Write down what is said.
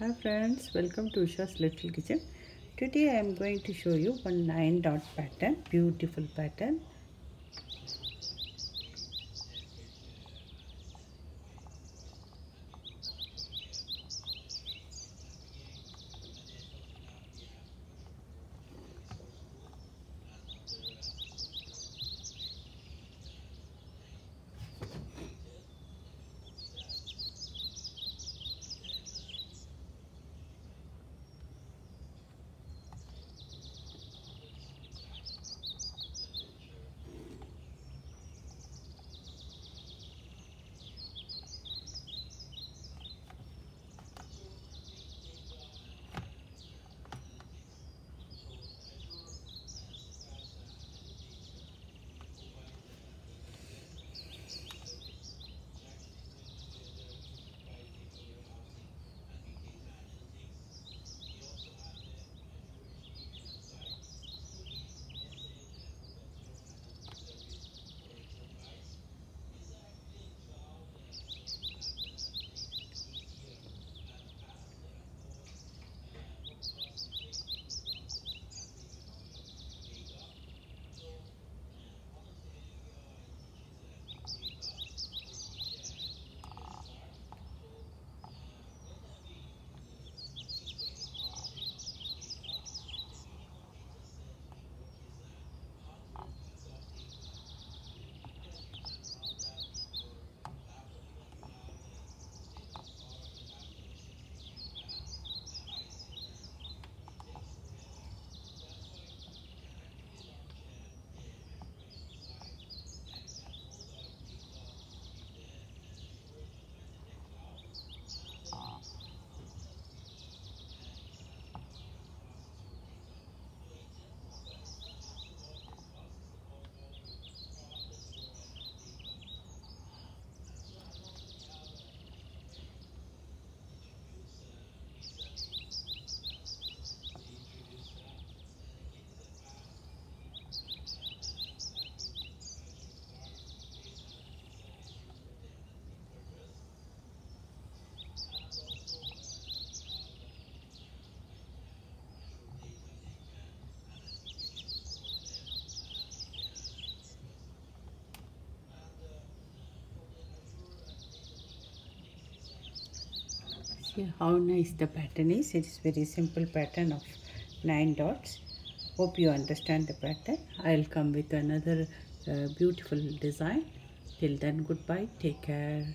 hi friends welcome to usha's little kitchen today i am going to show you one nine dot pattern beautiful pattern how nice the pattern is it is very simple pattern of nine dots hope you understand the pattern i'll come with another uh, beautiful design till then goodbye take care